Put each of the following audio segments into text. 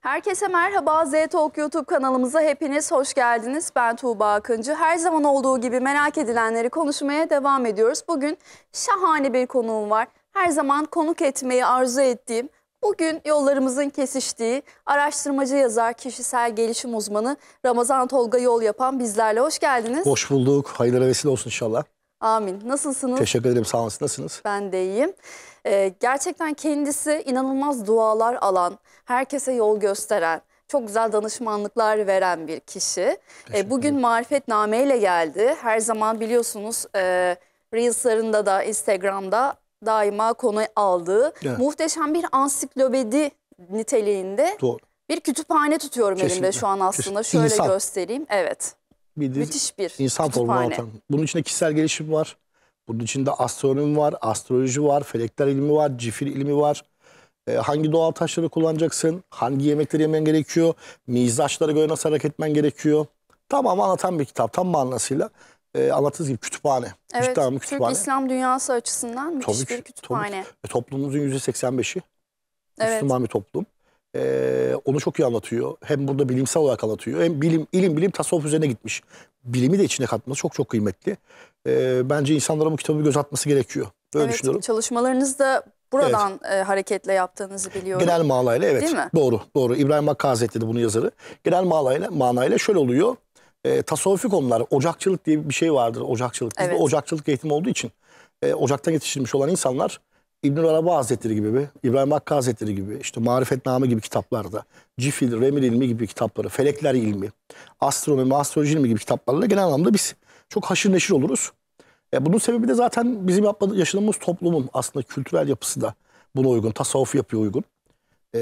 Herkese merhaba. Z Talk YouTube kanalımıza hepiniz hoş geldiniz. Ben Tuğba Akıncı. Her zaman olduğu gibi merak edilenleri konuşmaya devam ediyoruz. Bugün şahane bir konuğum var. Her zaman konuk etmeyi arzu ettiğim, bugün yollarımızın kesiştiği araştırmacı yazar, kişisel gelişim uzmanı Ramazan Tolga Yol yapan bizlerle. Hoş geldiniz. Hoş bulduk. Hayırlı vesile olsun inşallah. Amin. Nasılsınız? Teşekkür ederim. Sağ olun. Nasılsınız? Ben de iyiyim. Ee, gerçekten kendisi inanılmaz dualar alan, herkese yol gösteren, çok güzel danışmanlıklar veren bir kişi. E, bugün marifetname ile geldi. Her zaman biliyorsunuz e, Reels'larında da Instagram'da daima konu aldığı evet. muhteşem bir ansiklopedi niteliğinde Doğru. bir kütüphane tutuyorum Kesinlikle. elimde şu an aslında. Kesinlikle. Şöyle İnsan. göstereyim. Evet bir, Müthiş bir insan formuna atan. Bunun içinde kişisel gelişim var. Bunun içinde astronomi var, astroloji var, felekler ilmi var, cifir ilmi var. E, hangi doğal taşları kullanacaksın? Hangi yemekleri yemen gerekiyor? Mizaçlara göre nasıl hareket etmen gerekiyor? Tamam anlatan bir kitap tam manasıyla. E, anlattığınız gibi kütüphane. Evet, Kütüphane. İslam dünyası açısından müthiş tabii, bir kütüphane. Tabii, e, toplumumuzun %85'i evet. Müslüman bir toplum. Ee, onu çok iyi anlatıyor. Hem burada bilimsel olarak anlatıyor. Hem bilim, ilim bilim tasavvuf üzerine gitmiş. Bilimi de içine katması çok çok kıymetli. Ee, bence insanlara bu kitabı göz atması gerekiyor. Böyle evet, düşünüyorum. Çalışmalarınız da buradan evet. e, hareketle yaptığınızı biliyorum. Genel manayla evet. Değil mi? Doğru, doğru. İbrahim Hakkı Hazretleri bunu yazarı. Genel manayla, manayla şöyle oluyor. E, tasavvufi konular, ocakçılık diye bir şey vardır. Ocakçılık. evet. ocakçılık eğitimi olduğu için e, ocaktan yetiştirilmiş olan insanlar İbnül Arabi Hazretleri gibi, be, İbrahim Hakkı Hazretleri gibi, işte Marifetname gibi kitaplarda, Cifil, Remil ilmi gibi kitapları, Felekler ilmi, astronomi, astroloji ilmi gibi kitaplarla genel anlamda biz çok haşır neşir oluruz. E, bunun sebebi de zaten bizim yaşadığımız toplumun aslında kültürel yapısı da buna uygun, tasavvuf yapıya uygun. E,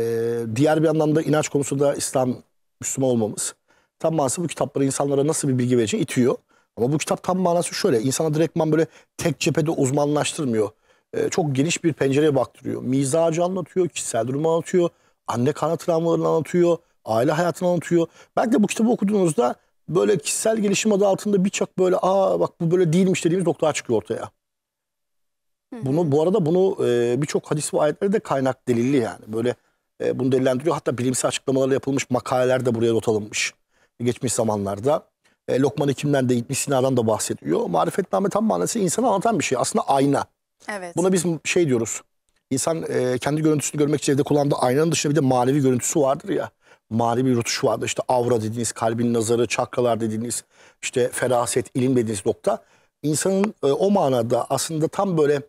diğer bir anlamda inanç konusunda İslam, Müslüman olmamız. Tam manası bu kitapları insanlara nasıl bir bilgi vereceğini itiyor. Ama bu kitap tam manası şöyle, insana direktman böyle tek cephede uzmanlaştırmıyor e, çok geniş bir pencereye baktırıyor. Mizacı anlatıyor, kişisel durumu anlatıyor, anne kana travmalarını anlatıyor, aile hayatını anlatıyor. Belki de bu kitabı okuduğunuzda böyle kişisel gelişim adı altında birçok böyle aa bak bu böyle değilmiş dediğimiz noktalar çıkıyor ortaya. Bunu bu arada bunu e, birçok hadis ve ayetlerde de kaynak delilli yani. Böyle e, bunu delillendiriyor. Hatta bilimsel açıklamalarla yapılmış makaleler de buraya not alınmış. Geçmiş zamanlarda. E, Lokman Hekim'den de İbn Sina'dan da bahsediyor. Marifetname tam manası insanı anlatan bir şey. Aslında ayna. Evet. Buna biz şey diyoruz. İnsan e, kendi görüntüsünü görmek için evde kullandığı aynanın dışında bir de manevi görüntüsü vardır ya. Manevi bir rutuş vardır. İşte avra dediğiniz, kalbin nazarı, çakralar dediğiniz, işte feraset, ilim dediğiniz nokta. İnsanın e, o manada aslında tam böyle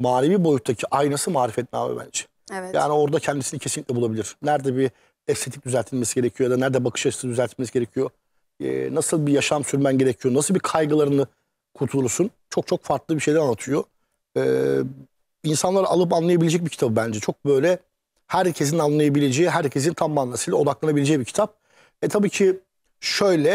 manevi boyuttaki aynası marifetname bence. Evet. Yani orada kendisini kesinlikle bulabilir. Nerede bir estetik düzeltilmesi gerekiyor ya da nerede bakış açısı düzeltilmesi gerekiyor. E, nasıl bir yaşam sürmen gerekiyor, nasıl bir kaygılarını kurtulursun. Çok çok farklı bir şeyler anlatıyor e, ee, insanlar alıp anlayabilecek bir kitabı bence. Çok böyle herkesin anlayabileceği, herkesin tam manasıyla odaklanabileceği bir kitap. E tabii ki şöyle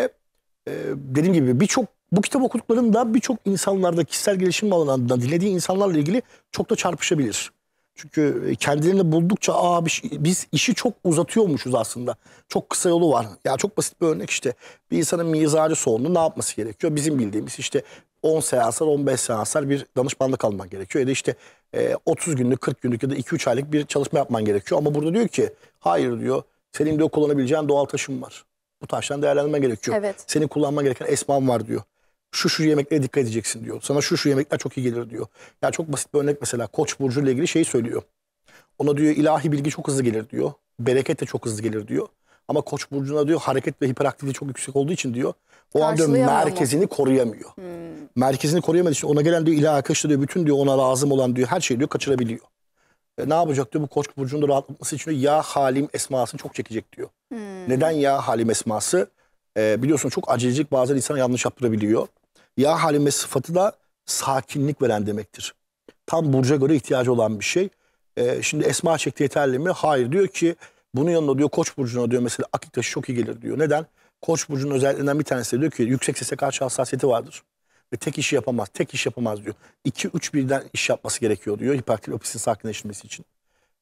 e, dediğim gibi birçok bu kitap okuduklarında birçok insanlarda kişisel gelişim alanında dinlediği insanlarla ilgili çok da çarpışabilir. Çünkü e, kendilerini buldukça Aa, şey, biz işi çok uzatıyormuşuz aslında. Çok kısa yolu var. Ya çok basit bir örnek işte. Bir insanın mizacı soğudu ne yapması gerekiyor? Bizim bildiğimiz işte 10 seanslar 15 seanslar bir danışmanlık alman gerekiyor. Ya da işte e, 30 günlük 40 günlük ya da 2-3 aylık bir çalışma yapman gerekiyor. Ama burada diyor ki hayır diyor senin de kullanabileceğin doğal taşın var. Bu taştan değerlendirmen gerekiyor. Evet. Senin kullanman gereken esman var diyor. Şu şu yemeklere dikkat edeceksin diyor. Sana şu şu yemekler çok iyi gelir diyor. Ya çok basit bir örnek mesela Koç burcu ile ilgili şey söylüyor. Ona diyor ilahi bilgi çok hızlı gelir diyor. Bereket de çok hızlı gelir diyor. Ama Koç burcuna diyor hareket ve hiperaktifliği çok yüksek olduğu için diyor o an diyor merkezini koruyamıyor. Hmm. Merkezini koruyamadığı için ona gelen diyor ilahi akışta diyor bütün diyor ona lazım olan diyor her şeyi diyor kaçırabiliyor. E, ne yapacak diyor bu Koç burcunda rahatlatması için diyor, ya halim esmasını çok çekecek diyor. Hmm. Neden ya halim esması? E, biliyorsun çok acelecilik bazen insan yanlış yaptırabiliyor. Ya halime sıfatı da sakinlik veren demektir. Tam burca göre ihtiyacı olan bir şey. E, şimdi esma çekti yeterli mi? Hayır diyor ki bunun yanında diyor Koç burcuna diyor mesela akikaşı çok iyi gelir diyor. Neden? Koç burcunun özelliğinden bir tanesi diyor ki yüksek sese karşı hassasiyeti vardır. Ve tek işi yapamaz, tek iş yapamaz diyor. 2-3 birden iş yapması gerekiyor diyor hiperaktif opisin sakinleştirmesi için.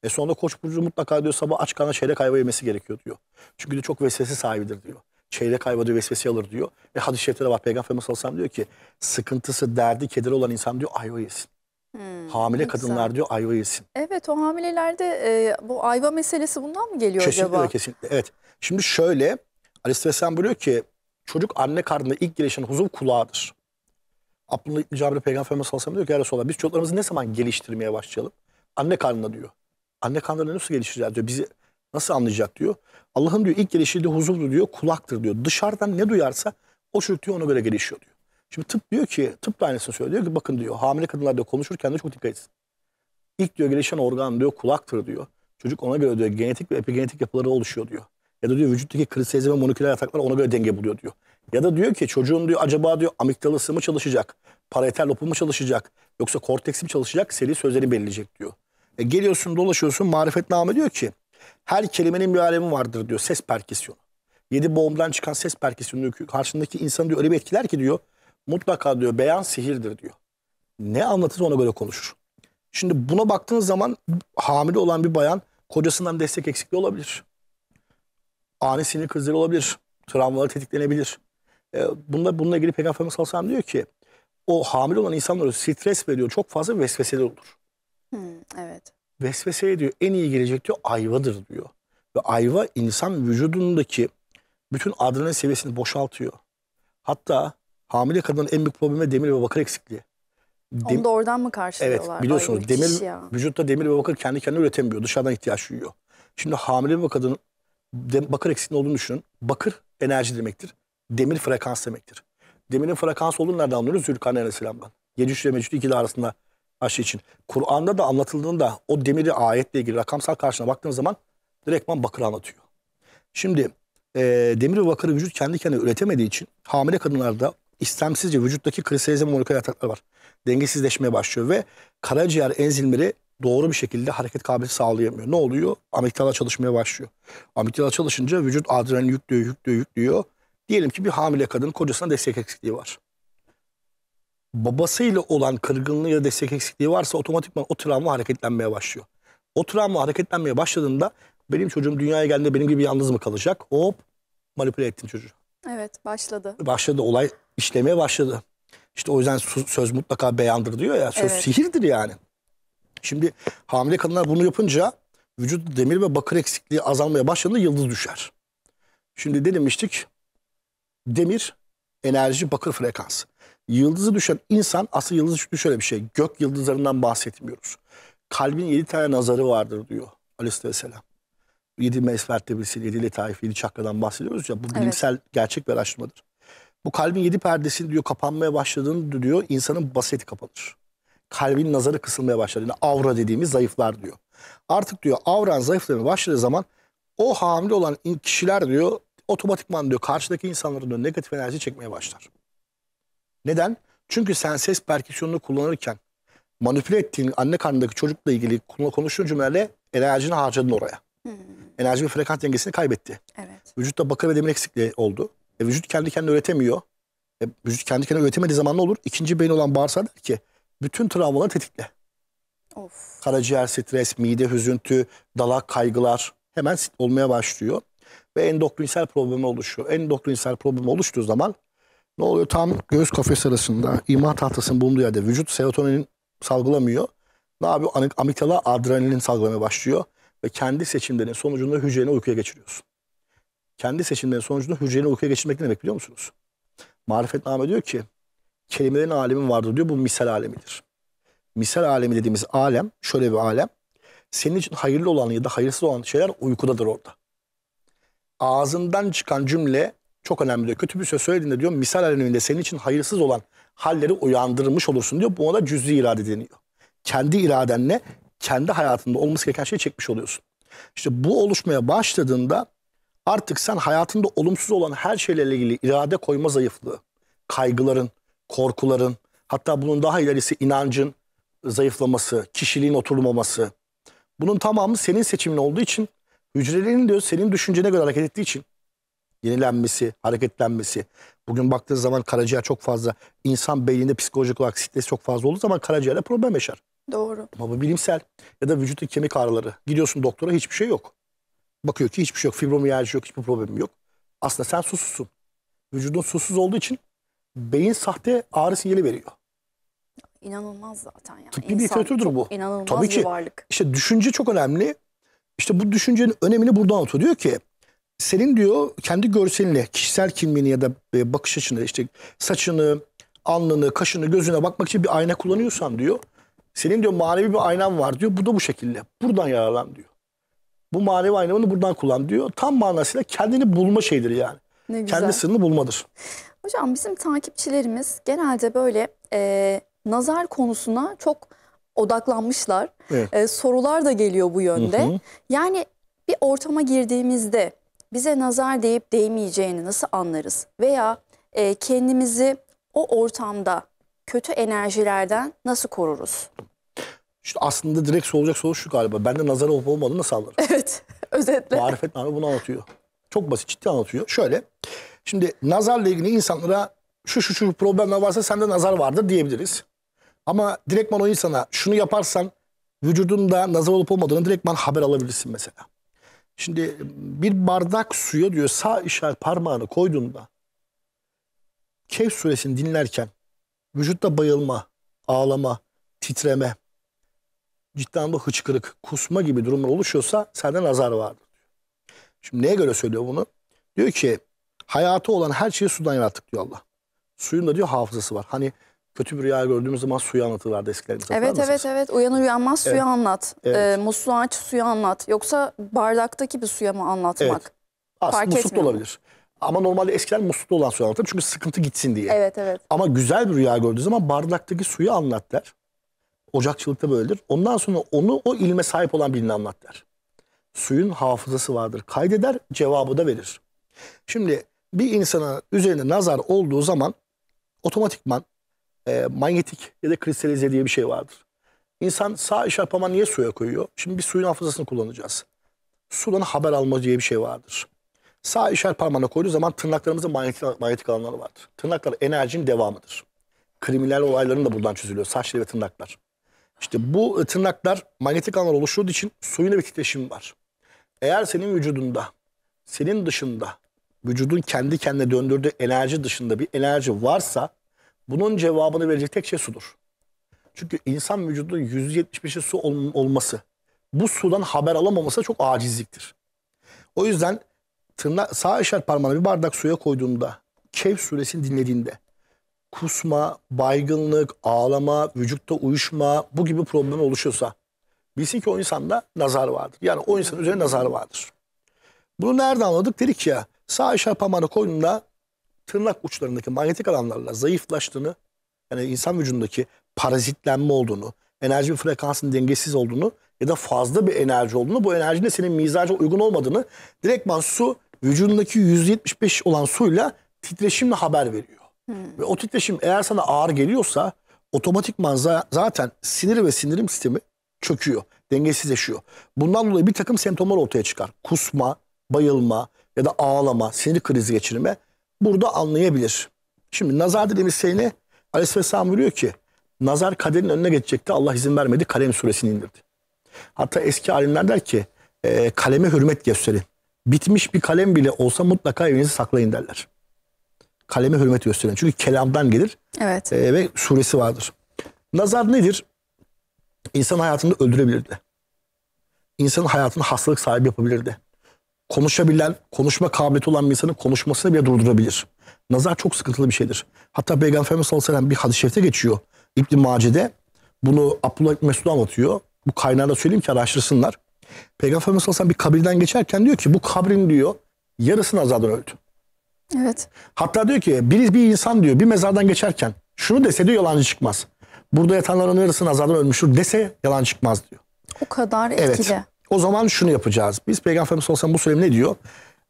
ve sonunda koç burcu mutlaka diyor sabah aç karnına çeyrek ayva yemesi gerekiyor diyor. Çünkü de çok vesvese sahibidir diyor. Çeyrek ayva diyor vesvese alır diyor. Ve hadis-i şerifte de var Peygamberimiz alsam diyor ki sıkıntısı, derdi, kederi olan insan diyor ayva yesin. Hmm, Hamile güzel. kadınlar diyor ayva yesin. Evet o hamilelerde e, bu ayva meselesi bundan mı geliyor kesinlikle, acaba? Kesinlikle evet. Şimdi şöyle Aleyhisselam buyuruyor ki çocuk anne karnında ilk gelişen huzur kulağıdır. Abdullah İbni Cabir Peygamberimiz sallallahu diyor ki ya Resulallah biz çocuklarımızı ne zaman geliştirmeye başlayalım? Anne karnında diyor. Anne karnında nasıl geliştireceğiz diyor. Bizi nasıl anlayacak diyor. Allah'ın diyor ilk geliştirdiği huzurdu diyor kulaktır diyor. Dışarıdan ne duyarsa o çocuk diyor ona göre gelişiyor diyor. Şimdi tıp diyor ki, tıp da aynısını söylüyor ki bakın diyor hamile kadınlar diyor konuşurken de çok dikkat etsin. İlk diyor gelişen organ diyor kulaktır diyor. Çocuk ona göre diyor genetik ve epigenetik yapıları oluşuyor diyor. Ya da diyor vücuttaki kristalizme moleküler yataklar ona göre denge buluyor diyor. Ya da diyor ki çocuğun diyor acaba diyor amigdalası mı çalışacak? Parietal lobu mu çalışacak? Yoksa korteks mi çalışacak? Seri sözleri belirleyecek diyor. E geliyorsun dolaşıyorsun marifetname diyor ki her kelimenin bir alemi vardır diyor ses perküsyonu. Yedi boğumdan çıkan ses perküsyonu diyor, karşındaki insanı diyor öyle bir etkiler ki diyor mutlaka diyor beyan sihirdir diyor. Ne anlatır ona göre konuşur. Şimdi buna baktığınız zaman hamile olan bir bayan kocasından destek eksikliği olabilir. Ani sinir krizleri olabilir. Travmaları tetiklenebilir. E, bununla, bununla ilgili Peygamberimiz sallallahu diyor ki o hamile olan insanlara stres veriyor. Çok fazla vesveseli olur. Hmm, evet. Vesveseye diyor en iyi gelecek diyor ayvadır diyor. Ve ayva insan vücudundaki bütün adrenalin seviyesini boşaltıyor. Hatta hamile kadının en büyük problemi demir ve bakır eksikliği. Dem Onu da oradan mı karşılıyorlar? Evet biliyorsunuz Ay, demir, vücutta demir ve bakır kendi kendine üretemiyor. Dışarıdan ihtiyaç duyuyor. Şimdi hamile bir kadının bakır eksikliği olduğunu düşünün. Bakır enerji demektir. Demir frekans demektir. Demirin frekans olduğunu nereden anlıyoruz? Zülkarneyn Aleyhisselam'dan. 700 ile Mecid ikili arasında aşı için. Kur'an'da da anlatıldığında o demiri ayetle ilgili rakamsal karşına baktığınız zaman direktman bakır anlatıyor. Şimdi e, demir ve bakırı vücut kendi kendine üretemediği için hamile kadınlarda istemsizce vücuttaki kristalizm moleküler ataklar var. Dengesizleşmeye başlıyor ve karaciğer enzimleri doğru bir şekilde hareket kabiliyeti sağlayamıyor. Ne oluyor? Amigdala çalışmaya başlıyor. Amigdala çalışınca vücut adrenalin yüklüyor, yüklüyor, yüklüyor. Diyelim ki bir hamile kadın kocasına destek eksikliği var. Babasıyla olan kırgınlığı ya destek eksikliği varsa otomatikman o travma hareketlenmeye başlıyor. O travma hareketlenmeye başladığında benim çocuğum dünyaya geldiğinde benim gibi yalnız mı kalacak? Hop manipüle ettin çocuğu. Evet başladı. Başladı olay işlemeye başladı. İşte o yüzden söz mutlaka beyandır diyor ya. Söz evet. sihirdir yani. Şimdi hamile kadınlar bunu yapınca vücut demir ve bakır eksikliği azalmaya başladığında yıldız düşer. Şimdi ne demiştik? Demir, enerji, bakır frekans. Yıldızı düşen insan, asıl yıldızı düşen şöyle bir şey. Gök yıldızlarından bahsetmiyoruz. Kalbin yedi tane nazarı vardır diyor aleyhisselam. Yedi mesfert tebisi, yedi letaif, yedi çakradan bahsediyoruz ya. Bu bilimsel evet. gerçek bir araştırmadır. Bu kalbin yedi perdesini diyor kapanmaya başladığını diyor insanın baseti kapanır. Kalbin nazarı kısılmaya başlar. Yani avra dediğimiz zayıflar diyor. Artık diyor avran zayıflamaya başladığı zaman o hamile olan kişiler diyor otomatikman diyor karşıdaki insanların diyor, negatif enerji çekmeye başlar. Neden? Çünkü sen ses perküsyonunu kullanırken manipüle ettiğin anne karnındaki çocukla ilgili konuştuğun cümlelerle enerjini harcadın oraya. Hmm. Enerji ve frekans dengesini kaybetti. Evet. Vücutta bakır ve demir eksikliği oldu. E, vücut kendi kendine üretemiyor. E, vücut kendi kendine üretemediği zaman ne olur? İkinci beyin olan bağırsak der ki bütün travmaları tetikle. Of. Karaciğer stres, mide hüzüntü, dalak kaygılar hemen olmaya başlıyor. Ve endokrinsel problemi oluşuyor. Endokrinsel problemi oluştuğu zaman ne oluyor? Tam göğüs kafes arasında imha tahtasının bulunduğu yerde vücut serotonin salgılamıyor. Ne yapıyor? Amigdala adrenalin salgılamaya başlıyor. Ve kendi seçimlerin sonucunda hücreni uykuya geçiriyorsun kendi seçimleri sonucunda hücrenin uykuya geçirmek ne demek biliyor musunuz? Marifetname diyor ki kelimelerin alemi vardır diyor bu misal alemidir. Misal alemi dediğimiz alem şöyle bir alem. Senin için hayırlı olan ya da hayırsız olan şeyler uykudadır orada. Ağzından çıkan cümle çok önemli diyor. Kötü bir söz söylediğinde diyor misal aleminde senin için hayırsız olan halleri uyandırmış olursun diyor. Buna da cüz'i irade deniyor. Kendi iradenle kendi hayatında olması gereken şeyi çekmiş oluyorsun. İşte bu oluşmaya başladığında Artık sen hayatında olumsuz olan her şeyle ilgili irade koyma zayıflığı, kaygıların, korkuların, hatta bunun daha ilerisi inancın zayıflaması, kişiliğin oturmaması. Bunun tamamı senin seçimin olduğu için hücrelerin diyor senin düşüncene göre hareket ettiği için yenilenmesi, hareketlenmesi. Bugün baktığınız zaman karaciğer çok fazla, insan beyninde psikolojik olarak stres çok fazla olduğu zaman karaciğerde problem yaşar. Doğru. Ama bu bilimsel ya da vücuttaki kemik ağrıları. Gidiyorsun doktora hiçbir şey yok. Bakıyor ki hiçbir şey yok. Fibromiyalji yok, hiçbir problemim yok. Aslında sen susuzsun. Vücudun susuz olduğu için beyin sahte ağrı sinyali veriyor. İnanılmaz zaten yani. Tıbbi bir literatürdür bu. İnanılmaz Tabii ki, varlık. İşte düşünce çok önemli. İşte bu düşüncenin önemini buradan anlatıyor. Diyor ki senin diyor kendi görseline, kişisel kimliğini ya da e, bakış açını, işte saçını, alnını, kaşını, gözüne bakmak için bir ayna kullanıyorsan diyor. Senin diyor manevi bir aynan var diyor. Bu da bu şekilde. Buradan yararlan diyor. Bu manevi aynamını buradan kullan diyor. Tam manasıyla kendini bulma şeydir yani. Ne güzel. Kendi sırrını bulmadır. Hocam bizim takipçilerimiz genelde böyle e, nazar konusuna çok odaklanmışlar. Evet. E, sorular da geliyor bu yönde. Hı hı. Yani bir ortama girdiğimizde bize nazar deyip değmeyeceğini nasıl anlarız? Veya e, kendimizi o ortamda kötü enerjilerden nasıl koruruz? İşte aslında direkt sorulacak soru şu galiba. Bende nazar olup olmadığını nasıl anlarım? Evet. Özetle. Marifetname bunu anlatıyor. Çok basit ciddi anlatıyor. Şöyle. Şimdi nazarla ilgili insanlara şu şu şu problemler varsa sende nazar vardır diyebiliriz. Ama direktman o insana şunu yaparsan vücudunda nazar olup olmadığını direktman haber alabilirsin mesela. Şimdi bir bardak suya diyor sağ işaret parmağını koyduğunda Kehf suresini dinlerken vücutta bayılma, ağlama, titreme, ciddi anlamda hıçkırık, kusma gibi durumlar oluşuyorsa senden azar vardır. Şimdi neye göre söylüyor bunu? Diyor ki hayatı olan her şeyi sudan yarattık diyor Allah. Suyun da diyor hafızası var. Hani kötü bir rüya gördüğümüz zaman suyu anlatırlardı eskilerimiz. Evet evet evet uyanır uyanmaz suyu evet. anlat. Evet. E, musluğu aç suyu anlat. Yoksa bardaktaki bir suya mı anlatmak? Evet. Aslında musluk da olabilir. Ama normalde eskiler muslukta olan suyu anlatır çünkü sıkıntı gitsin diye. Evet evet. Ama güzel bir rüya gördüğü zaman bardaktaki suyu anlat der. Ocakçılıkta böyledir. Ondan sonra onu o ilme sahip olan birini anlat der. Suyun hafızası vardır. Kaydeder, cevabı da verir. Şimdi bir insana üzerinde nazar olduğu zaman otomatikman e, manyetik ya da kristalize diye bir şey vardır. İnsan sağ eşarpama niye suya koyuyor? Şimdi bir suyun hafızasını kullanacağız. Sudan haber alma diye bir şey vardır. Sağ işaret parmağına koyduğu zaman tırnaklarımızın manyetik, manyetik alanları vardır. Tırnaklar enerjinin devamıdır. Kriminal olayların da buradan çözülüyor. Saçları ve tırnaklar. İşte bu e, tırnaklar manyetik alanlar oluşturduğu için suyun bir titreşim var. Eğer senin vücudunda, senin dışında, vücudun kendi kendine döndürdüğü enerji dışında bir enerji varsa bunun cevabını verecek tek şey sudur. Çünkü insan vücudunun %75'i su ol olması, bu sudan haber alamaması çok acizliktir. O yüzden tırna sağ işaret parmağına bir bardak suya koyduğunda, Kehf suresini dinlediğinde, kusma, baygınlık, ağlama, vücutta uyuşma bu gibi problem oluşuyorsa bilsin ki o insanda nazar vardır. Yani o insanın üzerine nazar vardır. Bunu nerede anladık? Dedik ya sağ işaret parmağını koyduğunda tırnak uçlarındaki manyetik alanlarla zayıflaştığını yani insan vücudundaki parazitlenme olduğunu, enerji frekansının dengesiz olduğunu ya da fazla bir enerji olduğunu, bu enerjinin senin mizaca uygun olmadığını direktman su vücudundaki 175 olan suyla titreşimle haber veriyor. Hmm. Ve o titreşim eğer sana ağır geliyorsa otomatikman zaten sinir ve sinirim sistemi çöküyor. Dengesizleşiyor. Bundan dolayı bir takım semptomlar ortaya çıkar. Kusma, bayılma ya da ağlama, sinir krizi geçirme burada anlayabilir. Şimdi nazar dediğimiz şey ne? Aleyhisselam buyuruyor ki nazar kaderin önüne geçecekti. Allah izin vermedi. Kalem suresini indirdi. Hatta eski alimler der ki e, kaleme hürmet gösterin. Bitmiş bir kalem bile olsa mutlaka evinizi saklayın derler kaleme hürmet gösteren. Çünkü kelamdan gelir evet. e, ve suresi vardır. Nazar nedir? İnsan hayatını öldürebilirdi. İnsanın hayatını hastalık sahibi yapabilirdi. Konuşabilen, konuşma kabiliyeti olan bir insanın konuşmasını bile durdurabilir. Nazar çok sıkıntılı bir şeydir. Hatta Peygamber Efendimiz sallallahu aleyhi ve sellem bir hadis-i geçiyor. İbn-i Mace'de bunu Abdullah Mesud anlatıyor. Bu kaynağına söyleyeyim ki araştırsınlar. Peygamber Efendimiz sallallahu aleyhi ve sellem bir kabirden geçerken diyor ki bu kabrin diyor yarısı nazardan öldü. Evet. Hatta diyor ki bir, bir insan diyor bir mezardan geçerken şunu dese diyor yalancı çıkmaz. Burada yatanların yarısının azardan ölmüştür dese yalan çıkmaz diyor. O kadar etkili. Evet. O zaman şunu yapacağız. Biz Peygamberimiz sallallahu bu söylemi ne diyor?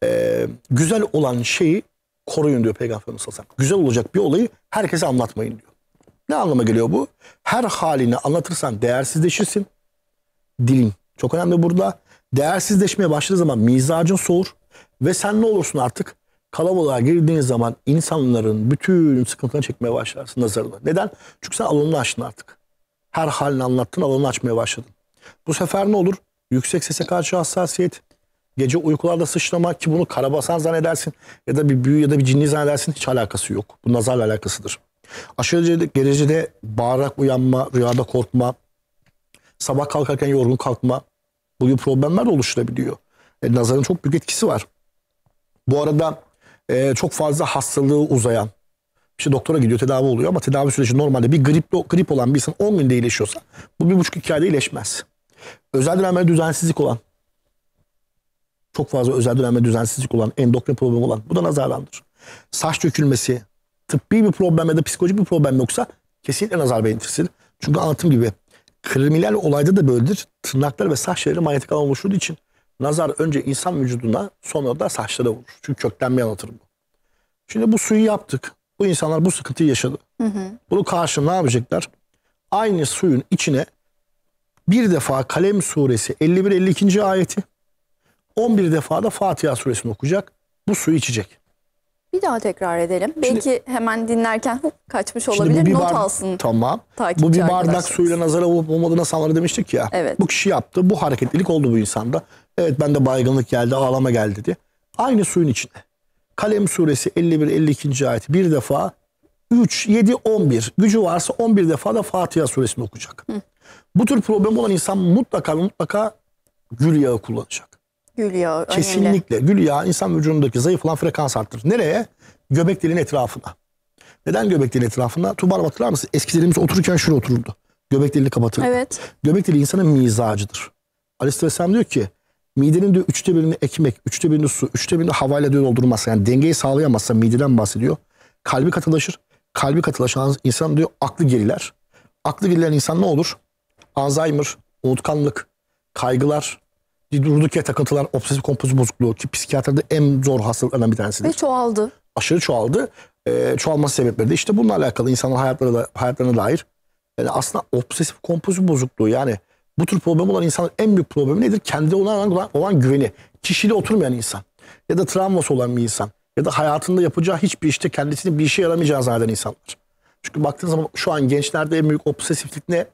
Ee, güzel olan şeyi koruyun diyor Peygamberimiz sallallahu Güzel olacak bir olayı herkese anlatmayın diyor. Ne anlama geliyor bu? Her halini anlatırsan değersizleşirsin. Dilin çok önemli burada. Değersizleşmeye başladığı zaman mizacın soğur. Ve sen ne olursun artık? kalabalığa girdiğin zaman insanların bütün sıkıntılarını çekmeye başlarsın nazarına. Neden? Çünkü sen alanını açtın artık. Her halini anlattın, alanını açmaya başladın. Bu sefer ne olur? Yüksek sese karşı hassasiyet, gece uykularda sıçrama ki bunu karabasan zannedersin ya da bir büyü ya da bir cinli zannedersin hiç alakası yok. Bu nazarla alakasıdır. Aşırı derecede bağırarak uyanma, rüyada korkma, sabah kalkarken yorgun kalkma bu gibi problemler oluşturabiliyor. E, nazarın çok büyük etkisi var. Bu arada e, çok fazla hastalığı uzayan işte doktora gidiyor tedavi oluyor ama tedavi süreci normalde bir grip, grip olan bir insan 10 günde iyileşiyorsa bu bir buçuk iki ayda iyileşmez. Özel dönemde düzensizlik olan çok fazla özel dönemde düzensizlik olan endokrin problemi olan bu da nazardandır. Saç dökülmesi tıbbi bir problem ya da psikolojik bir problem yoksa kesinlikle nazar belirtisidir. Çünkü anlatım gibi kriminal olayda da böyledir. Tırnaklar ve saç şeyleri manyetik alan oluşturduğu için Nazar önce insan vücuduna sonra da saçlara vurur. Çünkü kökten köklenmeyi anlatır bu. Şimdi bu suyu yaptık. Bu insanlar bu sıkıntıyı yaşadı. Hı hı. Bunu karşı ne yapacaklar? Aynı suyun içine bir defa Kalem suresi 51-52. ayeti 11 defa da Fatiha suresini okuyacak. Bu suyu içecek. Bir daha tekrar edelim. Şimdi, Belki hemen dinlerken hop, kaçmış olabilir. Bir Not alsın. Tamam. Bu bir bardak suyla nazara olup olmadığına sanları demiştik ya. Evet. Bu kişi yaptı. Bu hareketlilik oldu bu insanda. Evet ben de baygınlık geldi, ağlama geldi diye. Aynı suyun içinde. Kalem suresi 51-52. ayet bir defa 3, 7, 11 gücü varsa 11 defa da Fatiha suresini okuyacak. Hı. Bu tür problem olan insan mutlaka mutlaka gül yağı kullanacak. Gül yağı Kesinlikle. Önemli. Gül yağı insan vücudundaki zayıf olan frekans arttırır. Nereye? Göbek deliğinin etrafına. Neden göbek deliğinin etrafına? Tubar hatırlar mısın? Eskilerimiz otururken şuraya otururdu. Göbek deliğini kapatırdı. Evet. Göbek deliği insanın mizacıdır. Aleyhisselam diyor ki Midenin diyor üçte birini ekmek, üçte birini su, üçte birini havayla diyor doldurmazsa yani dengeyi sağlayamazsa mideden bahsediyor. Kalbi katılaşır. Kalbi katılaşan insan diyor aklı geriler. Aklı gerilen insan ne olur? Alzheimer, unutkanlık, kaygılar, durduk yere takıntılar, obsesif kompulsif bozukluğu ki psikiyatride en zor hastalıklardan bir tanesidir. Ve çoğaldı. Aşırı çoğaldı. E, çoğalması sebepleri de işte bununla alakalı insanların hayatlarına, hayatlarına dair yani aslında obsesif kompulsif bozukluğu yani bu tür problem olan insanın en büyük problemi nedir? Kendi olan, olan, olan güveni. Kişiyle oturmayan insan. Ya da travması olan bir insan. Ya da hayatında yapacağı hiçbir işte kendisini bir işe yaramayacağı zanneden insanlar. Çünkü baktığın zaman şu an gençlerde en büyük obsesiflik ne?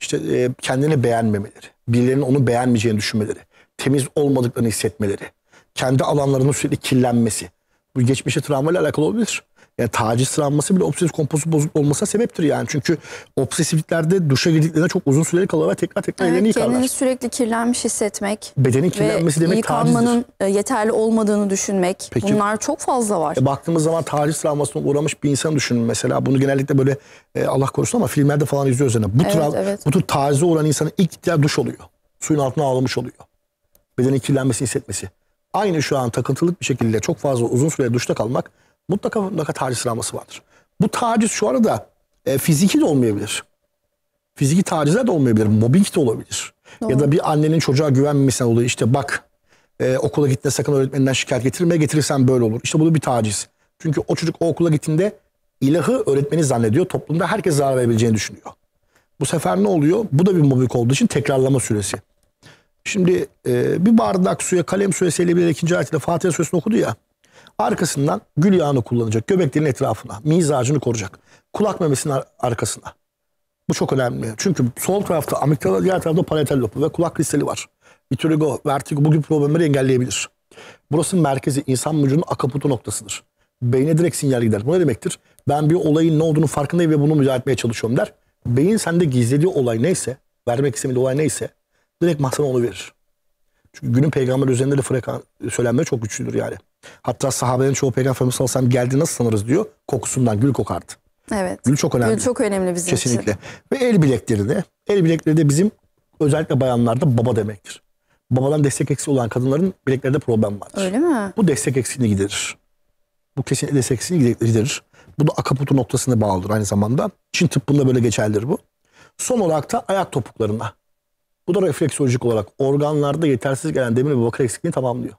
İşte e, kendini beğenmemeleri. Birilerinin onu beğenmeyeceğini düşünmeleri. Temiz olmadıklarını hissetmeleri. Kendi alanlarının sürekli kirlenmesi. Bu geçmişe travmayla alakalı olabilir yani taciz sıranması bile obsesif kompulsif bozukluk olmasına sebeptir yani. Çünkü obsesifliklerde duşa girdiklerinde çok uzun süreli kalır ve tekrar tekrar evet, ellerini yıkarlar. Kendini sürekli kirlenmiş hissetmek. Bedenin kirlenmesi demek tacizdir. E, yeterli olmadığını düşünmek. Peki, Bunlar çok fazla var. E, baktığımız zaman taciz sıranmasına uğramış bir insan düşünün mesela. Bunu genellikle böyle e, Allah korusun ama filmlerde falan izliyoruz. Yani. Bu, evet, tür, evet. bu tür tacize uğrayan insanın ilk ihtiyacı duş oluyor. Suyun altına ağlamış oluyor. Bedenin kirlenmesi hissetmesi. Aynı şu an takıntılık bir şekilde çok fazla uzun süre duşta kalmak Mutlaka mutlaka taciz travması vardır. Bu taciz şu arada e, fiziki de olmayabilir. Fiziki tacizler de olmayabilir. Mobbing de olabilir. Doğru. Ya da bir annenin çocuğa güvenmemesinden oluyor işte bak e, okula gitme sakın öğretmeninden şikayet getirme getirirsen böyle olur. İşte bu da bir taciz. Çünkü o çocuk o okula gittiğinde ilahı öğretmeni zannediyor. Toplumda herkes zarar verebileceğini düşünüyor. Bu sefer ne oluyor? Bu da bir mobbing olduğu için tekrarlama süresi. Şimdi e, bir bardak suya kalem suresiyle bir ikinci ayetle Fatiha suresini okudu ya. Arkasından gül yağını kullanacak. Göbek dilinin etrafına. Mizacını koruyacak. Kulak memesinin ar arkasına. Bu çok önemli. Çünkü sol tarafta amigdala, diğer tarafta palatal lobu ve kulak kristali var. Vitiligo, vertigo bu gibi problemleri engelleyebilir. Burasının merkezi insan vücudunun akaputu noktasıdır. Beyne direkt sinyal gider. Bu ne demektir? Ben bir olayın ne olduğunu farkındayım ve bunu müdahale etmeye çalışıyorum der. Beyin sende gizlediği olay neyse, vermek istemediği olay neyse direkt masana onu verir. Çünkü günün peygamber üzerinde de frekan, söylenme çok güçlüdür yani. Hatta sahabenin çoğu peygamberimiz sallallahu aleyhi ve sellem geldi nasıl sanırız diyor. Kokusundan gül kokardı. Evet. Gül çok önemli. Gül çok önemli bizim Kesinlikle. için. Kesinlikle. Ve el bilekleri de. El bilekleri de bizim özellikle bayanlarda baba demektir. Babadan destek eksiği olan kadınların bileklerde problem vardır. Öyle mi? Bu destek eksiğini giderir. Bu kesin destek eksiğini giderir. Bu da akaputu noktasına bağlıdır aynı zamanda. Çin tıbbında böyle geçerlidir bu. Son olarak da ayak topuklarına. Bu da refleksolojik olarak organlarda yetersiz gelen demir ve bakır eksikliğini tamamlıyor.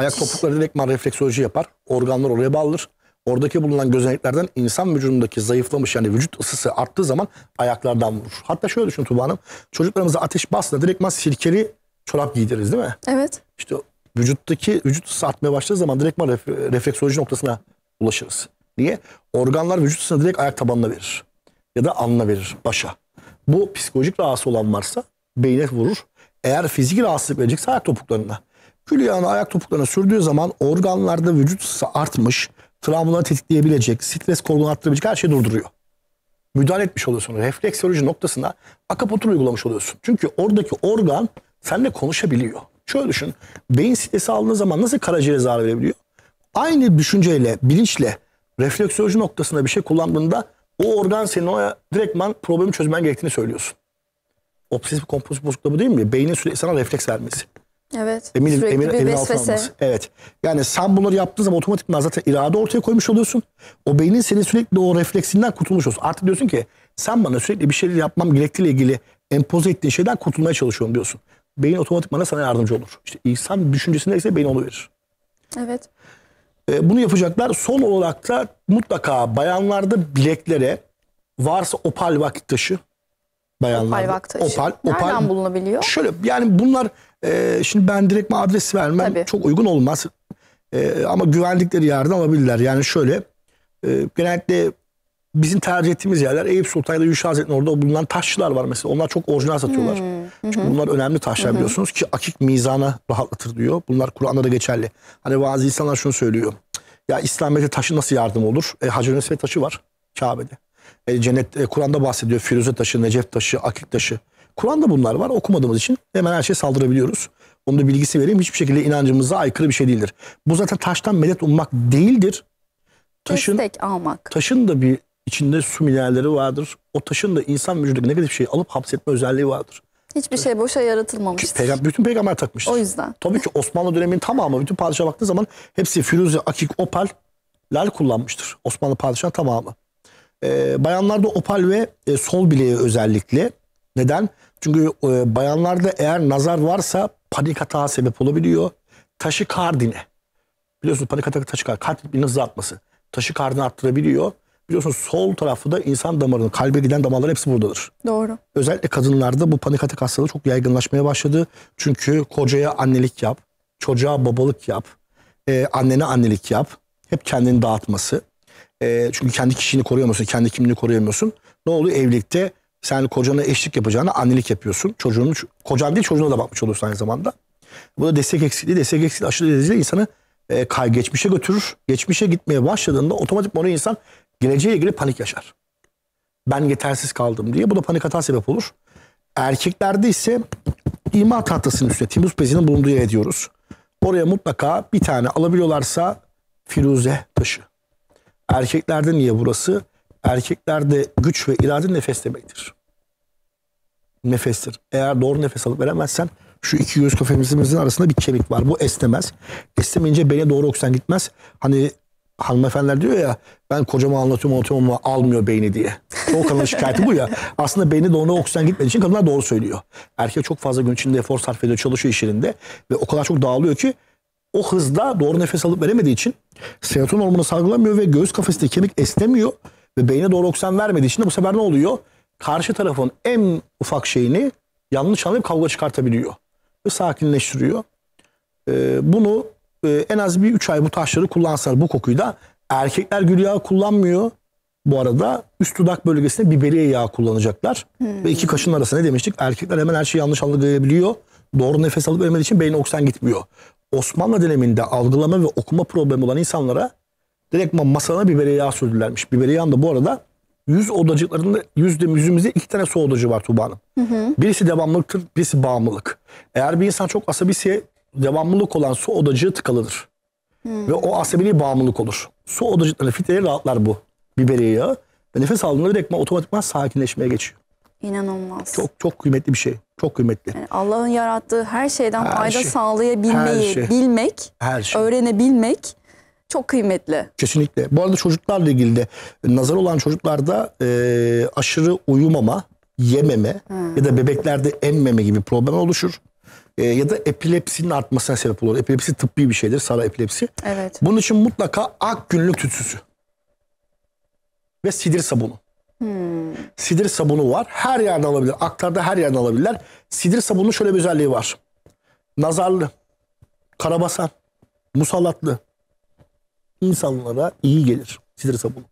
Ayak topukları direktman refleksoloji yapar. Organlar oraya bağlıdır. Oradaki bulunan gözeneklerden insan vücudundaki zayıflamış yani vücut ısısı arttığı zaman ayaklardan vurur. Hatta şöyle düşün Tuba Hanım. Çocuklarımıza ateş bastığında direktman sirkeli çorap giydiririz değil mi? Evet. İşte vücuttaki vücut ısısı artmaya başladığı zaman direktman ref, refleksoloji noktasına ulaşırız. Niye? Organlar vücut ısısını direkt ayak tabanına verir. Ya da alnına verir, başa. Bu psikolojik rahatsız olan varsa beyne vurur. Eğer fizik rahatsızlık verecekse ayak topuklarına. Külliyağını ayak topuklarına sürdüğü zaman organlarda vücut ısısı artmış, travmaları tetikleyebilecek, stres korkunu arttırabilecek her şeyi durduruyor. Müdahale etmiş oluyorsun. Refleksoloji noktasına akapunkturu uygulamış oluyorsun. Çünkü oradaki organ seninle konuşabiliyor. Şöyle düşün. Beyin stresi aldığı zaman nasıl karaciğere zarar verebiliyor? Aynı düşünceyle, bilinçle refleksoloji noktasında bir şey kullandığında o organ senin ona direktman problemi çözmen gerektiğini söylüyorsun. Obsesif kompulsif bozukluğu bu değil mi? Beynin sürekli sana refleks vermesi. Evet. Emin, emin, bir emin vesvese. Evet. Yani sen bunları yaptığın zaman otomatikman zaten irade ortaya koymuş oluyorsun. O beynin senin sürekli o refleksinden kurtulmuş olsun. Artık diyorsun ki sen bana sürekli bir şeyler yapmam gerektiğiyle ilgili empoze ettiğin şeyden kurtulmaya çalışıyorum diyorsun. Beyin otomatikman sana yardımcı olur. İşte insan düşüncesinde ise beyin olabilir. Evet. Ee, bunu yapacaklar. Son olarak da mutlaka bayanlarda bileklere varsa opal vakit taşı bayanlarda. Opal vakti. Opal, opal. Nereden bulunabiliyor? Şöyle yani bunlar e, şimdi ben direkt adresi vermem Tabii. çok uygun olmaz. E, ama güvendikleri yerden alabilirler. Yani şöyle e, genellikle bizim tercih ettiğimiz yerler Eyüp Sultan'da Yuşa Hazretleri'nin orada bulunan taşçılar var mesela. Onlar çok orijinal satıyorlar. Hmm. Çünkü bunlar önemli taşlar hmm. biliyorsunuz ki akik mizana rahatlatır diyor. Bunlar Kur'an'da da geçerli. Hani bazı insanlar şunu söylüyor. Ya İslamiyet'e taşı nasıl yardım olur? E, Hacı Nesve taşı var Kabe'de. E, cennet e, Kur'an'da bahsediyor. Firuze taşı, Necef taşı, akik taşı. Kur'an'da bunlar var. Okumadığımız için hemen her şeye saldırabiliyoruz. Onu da bilgisi vereyim. Hiçbir şekilde inancımıza aykırı bir şey değildir. Bu zaten taştan medet ummak değildir. Taşın, Destek almak. Taşın da bir içinde su mineralleri vardır. O taşın da insan vücudundaki negatif şeyi alıp hapsetme özelliği vardır. Hiçbir şey boşa yaratılmamıştır. Peygamber, bütün peygamber takmıştır. O yüzden. Tabii ki Osmanlı döneminin tamamı bütün padişaha baktığı zaman hepsi Firuze, Akik, Opal, Lal kullanmıştır. Osmanlı padişahı tamamı. Ee, bayanlarda opal ve e, sol bileği özellikle. Neden? Çünkü e, bayanlarda eğer nazar varsa panik hata sebep olabiliyor. Taşı kardine. Biliyorsunuz panik atak taşı kardine. Kalp ritminin hızlı atması. Taşı kardine arttırabiliyor. Biliyorsunuz sol tarafı da insan damarının, kalbe giden damarların hepsi buradadır. Doğru. Özellikle kadınlarda bu panik atak hastalığı çok yaygınlaşmaya başladı. Çünkü kocaya annelik yap, çocuğa babalık yap, e, annene annelik yap. Hep kendini dağıtması. E, çünkü kendi kişini koruyamıyorsun, kendi kimliğini koruyamıyorsun. Ne oluyor? Evlilikte sen kocana eşlik yapacağına annelik yapıyorsun. Çocuğunun, kocan değil çocuğuna da bakmış olursun aynı zamanda. Bu da destek eksikliği. Destek eksikliği aşırı derecede insanı e, kay geçmişe götürür. Geçmişe gitmeye başladığında otomatik onu insan geleceğe ilgili panik yaşar. Ben yetersiz kaldım diye. Bu da panik hata sebep olur. Erkeklerde ise ima tahtasının üstüne timus bezinin bulunduğu yer ediyoruz. Oraya mutlaka bir tane alabiliyorlarsa firuze taşı. Erkeklerde niye burası? erkeklerde güç ve irade nefes demektir. Nefestir. Eğer doğru nefes alıp veremezsen şu iki göğüs kafemizin arasında bir kemik var. Bu esnemez. Esnemeyince beyne doğru oksijen gitmez. Hani hanımefendiler diyor ya ben kocama anlatıyorum anlatıyorum ama almıyor beyni diye. O kadın şikayeti bu ya. Aslında beyni doğru oksijen gitmediği için kadınlar doğru söylüyor. Erkek çok fazla gün içinde efor sarf ediyor çalışıyor işlerinde ve o kadar çok dağılıyor ki o hızda doğru nefes alıp veremediği için serotonin hormonu salgılamıyor ve göğüs kafesindeki kemik esnemiyor ve beyne doğru oksijen vermediği için de bu sefer ne oluyor? Karşı tarafın en ufak şeyini yanlış anlayıp kavga çıkartabiliyor. Ve sakinleştiriyor. Ee, bunu e, en az bir 3 ay bu taşları kullansalar bu kokuyu da erkekler gül yağı kullanmıyor. Bu arada üst dudak bölgesine biberiye yağı kullanacaklar. Hmm. Ve iki hmm. kaşın arasında ne demiştik? Erkekler hemen her şeyi yanlış algılayabiliyor. Doğru nefes alıp vermediği için beyin oksijen gitmiyor. Osmanlı döneminde algılama ve okuma problemi olan insanlara Direkt masana biberi yağ sürdülermiş. Biberi yağın da bu arada yüz odacıklarında yüzde yüzümüzde iki tane su odacı var Tuğba Hanım. Hı hı. Birisi devamlılıktır, birisi bağımlılık. Eğer bir insan çok asabiyse devamlılık olan su odacığı tıkalıdır. Hı. Ve o asabili bağımlılık olur. Su odacıkları fitreyi rahatlar bu biberi yağı. Ve nefes aldığında direkt otomatikman sakinleşmeye geçiyor. İnanılmaz. Çok çok kıymetli bir şey. Çok kıymetli. Yani Allah'ın yarattığı her şeyden her fayda şey. sağlayabilmeyi her şey. bilmek, her şey. öğrenebilmek çok kıymetli. Kesinlikle. Bu arada çocuklarla ilgili de nazar olan çocuklarda e, aşırı uyumama, yememe hmm. ya da bebeklerde emmeme gibi problem oluşur. E, ya da epilepsinin artmasına sebep olur. Epilepsi tıbbi bir şeydir, sara epilepsi. Evet. Bunun için mutlaka ak günlük tütsüsü ve sidir sabunu. Hmm. Sidir sabunu var. Her yerde alabilir. Aklarda her yerde alabilirler. Sidir sabunun şöyle bir özelliği var. Nazarlı, karabasan, musallatlı, insanlara iyi gelir. Sidre sabunu.